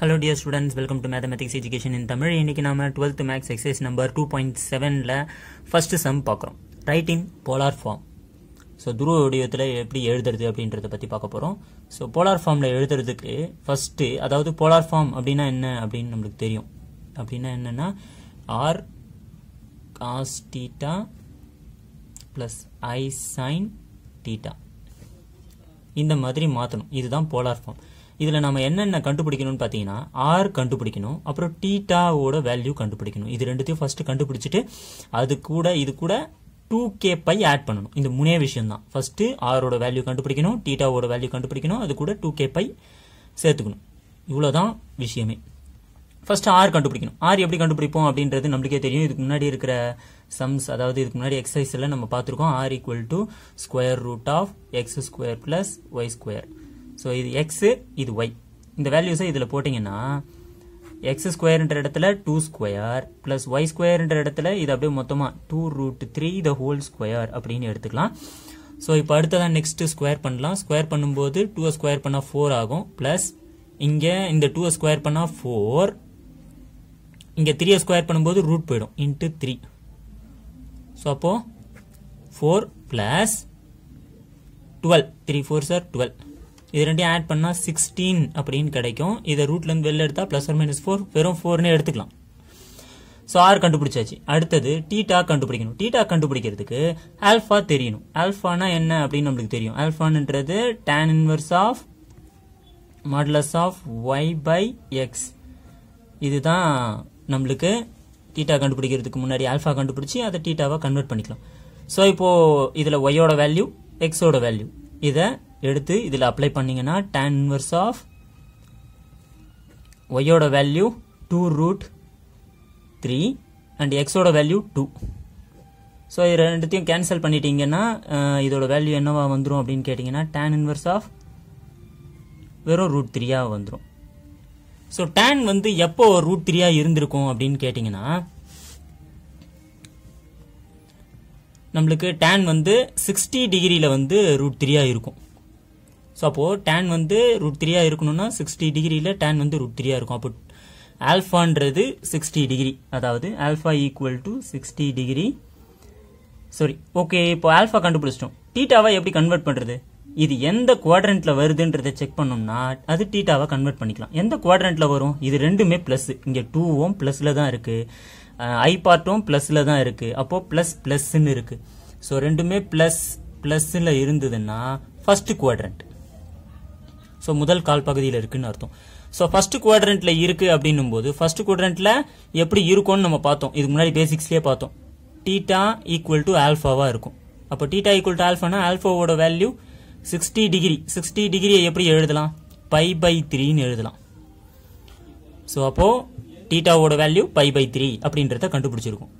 hello dear students welcome to mathematics education in Tamil இன்றைக்கி நம்ம twelfth maths exercise number two point செவனில் first sum பார்க்குறோம் right in polar form so துருவ வடிவத்தில் எப்படி எழுதுறது அப்படின்றத பற்றி பார்க்க போகிறோம் ஸோ போலார் ஃபார்மில் எழுதுறதுக்கு ஃபஸ்ட்டு அதாவது போலார் ஃபார்ம் அப்படின்னா என்ன அப்படின்னு நம்மளுக்கு தெரியும் அப்படின்னா என்னென்னா r cos theta plus i sine theta இந்த மாதிரி மாற்றணும் இதுதான் போலார் ஃபார்ம் இதில் நம்ம என்னென்ன கண்டுபிடிக்கணும்னு பார்த்தீங்கன்னா ஆர் கண்டுபிடிக்கணும் அப்புறம் டீட்டாவோட வேல்யூ கண்டுபிடிக்கணும் இது ரெண்டுத்தையும் ஃபஸ்ட்டு கண்டுபிடிச்சிட்டு அது கூட இது கூட டூ கே பை ஆட் பண்ணணும் இந்த முனே விஷயம் தான் ஃபஸ்ட்டு ஆரோட வேல்யூ கண்டுபிடிக்கணும் டீட்டாவோட வேல்யூ கண்டுபிடிக்கணும் அது கூட டூ கே பை சேர்த்துக்கணும் இவ்வளோதான் விஷயமே ஃபஸ்ட்டு ஆர் கண்டுபிடிக்கணும் ஆர் எப்படி கண்டுபிடிப்போம் அப்படின்றது நம்மளுக்கே தெரியும் இதுக்கு முன்னாடி இருக்கிற சம்ஸ் அதாவது இதுக்கு முன்னாடி எக்ஸசைஸ் எல்லாம் நம்ம பார்த்துருக்கோம் r equal to square root of x square plus y square so இது எக்ஸு இது ஒய் இந்த வேல்யூஸை இதில் போட்டிங்கன்னா எக்ஸ் ஸ்கொயர்ன்ற இடத்துல டூ ஸ்கொயர் ப்ளஸ் ஒய் ஸ்கொயர்ன்ற இடத்துல இது அப்படியே மொத்தமாக two root three the whole square அப்படின்னு எடுத்துக்கலாம் ஸோ இப்போ அடுத்ததான் நெக்ஸ்ட்டு ஸ்கொயர் பண்ணலாம் ஸ்கொயர் பண்ணும்போது டூ ஸ்கொயர் பண்ணால் ஃபோர் ஆகும் ப்ளஸ் இங்கே இந்த டூ ஸ்கொயர் பண்ணால் ஃபோர் இங்கே த்ரீ ஸ்கொயர் பண்ணும்போது ரூட் போயிடும் இன்ட்டு த்ரீ ஸோ அப்போது four plus twelve three four சார் டுவெல் இது ரெண்டையும் ஆட் பண்ணால் சிக்ஸ்டீன் அப்படின்னு கிடைக்கும் இதை ரூட்லேருந்து வெளில எடுத்தால் ப்ளஸ் ஒன் மைனஸ் ஃபோர் வெறும் ஃபோர்னே எடுத்துக்கலாம் ஸோ ஆர் கண்டுபிடிச்சாச்சு அடுத்தது டீட்டா கண்டுபிடிக்கணும் டீட்டா கண்டுபிடிக்கிறதுக்கு ஆல்ஃபா தெரியணும் ஆல்ஃபானா என்ன அப்படின்னு நம்மளுக்கு தெரியும் ஆல்ஃபான்ன்றது tan inverse of modulus of y by x இதுதான் நம்மளுக்கு டீட்டா கண்டுபிடிக்கிறதுக்கு முன்னாடி ஆல்ஃபா கண்டுபிடிச்சி அதை டீட்டாவாக கன்வெர்ட் பண்ணிக்கலாம் ஸோ இப்போது இதில் ஒய்யோட வேல்யூ எக்ஸோட வேல்யூ இதை எடுத்து இதில் அப்ளை பண்ணிங்கன்னா டேன் இன்வர்ஸ் ஆஃப் ஒய்யோட value two root three and எக்ஸோட வேல்யூ டூ ஸோ இது ரெண்டுத்தையும் கேன்சல் பண்ணிட்டீங்கன்னா இதோட வேல்யூ என்னவா வந்துடும் அப்படின்னு கேட்டிங்கன்னா டேன் இன்வர்ஸ் ஆஃப் வெறும் ரூட் த்ரீயாக வந்துடும் ஸோ டேன் வந்து எப்போ ரூட் த்ரீயாக இருந்திருக்கும் அப்படின்னு கேட்டிங்கன்னா நம்மளுக்கு டேன் வந்து சிக்ஸ்டி டிகிரியில் வந்து ரூட் த்ரீயாக இருக்கும் ஸோ அப்போது டேன் வந்து ரூட் த்ரீயாக இருக்கணும்னா சிக்ஸ்டி டிகிரியில் டேன் வந்து ரூட் த்ரீயாக இருக்கும் அப்போ ஆல்ஃபான்றது சிக்ஸ்டி டிகிரி அதாவது alpha equal to sixty degree sorry okay இப்போ ஆல்ஃபா கண்டுபிடிச்சிட்டோம் டீட்டாவை எப்படி கன்வெர்ட் பண்ணுறது இது எந்த குவாட்ரண்ட்டில் வருதுன்றதை செக் பண்ணோம்னா அது டீட்டாவை கன்வெர்ட் பண்ணிக்கலாம் எந்த குவாட்ரண்ட்டில் வரும் இது ரெண்டுமே ப்ளஸ் இங்கே டூவும் ப்ளஸில் தான் இருக்குது ஐ பார்ட்டும் ப்ளஸில் தான் இருக்குது அப்போது ப்ளஸ் ப்ளஸ்ன்னு இருக்குது ஸோ ரெண்டுமே ப்ளஸ் ப்ளஸ்ஸில் இருந்ததுன்னா ஃபஸ்ட்டு குவாட்ரண்ட் ஸோ முதல் கால் பகுதியில் இருக்குன்னு அர்த்தம் ஸோ ஃபர்ஸ்ட் குவாட்ரண்ட்ல இருக்கு அப்படின்னும் போது ஃபர்ஸ்ட் குவாட்ரண்ட்ல எப்படி இருக்கும்னு நம்ம பார்த்தோம் இதுக்கு முன்னாடி பேசிக்ஸ்லேயே பார்த்தோம் டீட்டா ஈக்குவல் டு ஆல்ஃபாவா இருக்கும் அப்போ டீட்டா ஈக்குவல் டு ஆல்ஃபானா ஆல்ஃபாவோட வேல்யூ சிக்ஸ்டி டிகிரி சிக்ஸ்டி டிகிரியை எப்படி எழுதலாம் பை பை த்ரீன்னு எழுதலாம் ஸோ அப்போ டீட்டாவோட வேல்யூ பை பை த்ரீ அப்படின்றத கண்டுபிடிச்சிருக்கும்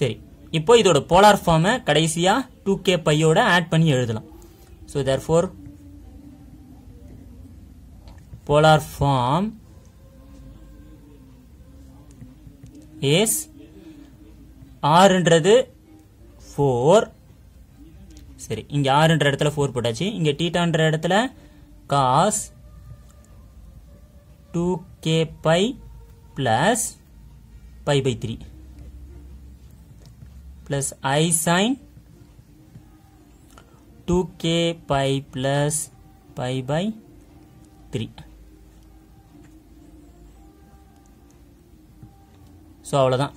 சரி இப்போ இதோட போலார் ஃபார்மை கடைசியாக டூ கே பையோட ஆட் பண்ணி எழுதலாம் so therefore polar form is ஆறுன்றது ஃபோர் சரி இங்கே ஆறுன்ற இடத்துல ஃபோர் போட்டாச்சு இங்கே டீட்டான்ற இடத்துல cos two k pi plus pi by three plus i sine two k pi plus pi by three so அவ்வளோதான்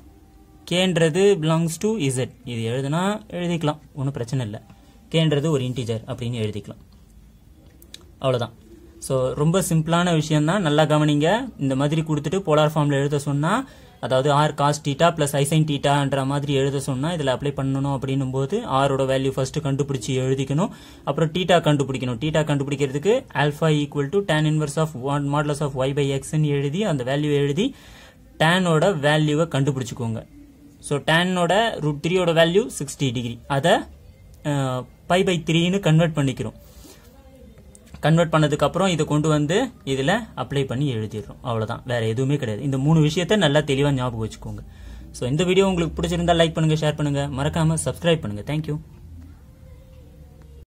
கேன்றது பிலாங்ஸ் டு இசட் இது எழுதுனா எழுதிக்கலாம் ஒன்றும் பிரச்சனை இல்லை கேன்றது ஒரு இன்டீஜர் அப்படின்னு எழுதிக்கலாம் அவ்வளோதான் ஸோ ரொம்ப சிம்பிளான விஷயம்தான் நல்லா கவனிங்க இந்த மாதிரி கொடுத்துட்டு போலார் ஃபார்மில் எழுத சொன்னால் அதாவது r cos theta plus i sine டீட்டான்ற மாதிரி எழுத சொன்னால் இதில் அப்ளை பண்ணணும் அப்படின்னும் போது ஆரோட வேல்யூ ஃபஸ்ட்டு கண்டுபிடிச்சி எழுதிக்கணும் அப்புறம் டீட்டா கண்டுபிடிக்கணும் டீட்டா கண்டுபிடிக்கிறதுக்கு alpha equal to tan inverse of one modulus of y by எக்ஸ்ன்னு எழுதி அந்த வேல்யூ எழுதி டேனோட வேல்யூவை கண்டுபிடிச்சிக்கோங்க ஸோ டேனோட ரூட் த்ரீயோட வேல்யூ சிக்ஸ்டி டிகிரி அதை பை பை த்ரீன்னு கன்வெர்ட் பண்ணிக்கிறோம் கன்வெர்ட் பண்ணதுக்கப்புறம் இதை கொண்டு வந்து இதில் அப்ளை பண்ணி எழுதிடுறோம் அவ்வளோதான் வேறு எதுவுமே கிடையாது இந்த மூணு விஷயத்தை நல்லா தெளிவாக ஞாபகம் வச்சுக்கோங்க ஸோ இந்த வீடியோ உங்களுக்கு பிடிச்சிருந்தா லைக் பண்ணுங்கள் ஷேர் பண்ணுங்கள் மறக்காமல் சப்ஸ்கிரைப் பண்ணுங்கள் தேங்க்யூ